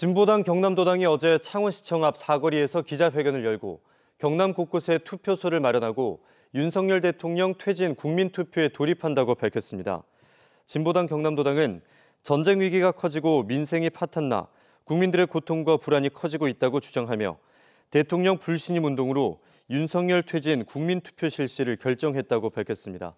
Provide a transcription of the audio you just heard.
진보당 경남도당이 어제 창원시청 앞 사거리에서 기자회견을 열고 경남 곳곳에 투표소를 마련하고 윤석열 대통령 퇴진 국민투표에 돌입한다고 밝혔습니다. 진보당 경남도당은 전쟁 위기가 커지고 민생이 파탄나 국민들의 고통과 불안이 커지고 있다고 주장하며 대통령 불신임 운동으로 윤석열 퇴진 국민투표 실시를 결정했다고 밝혔습니다.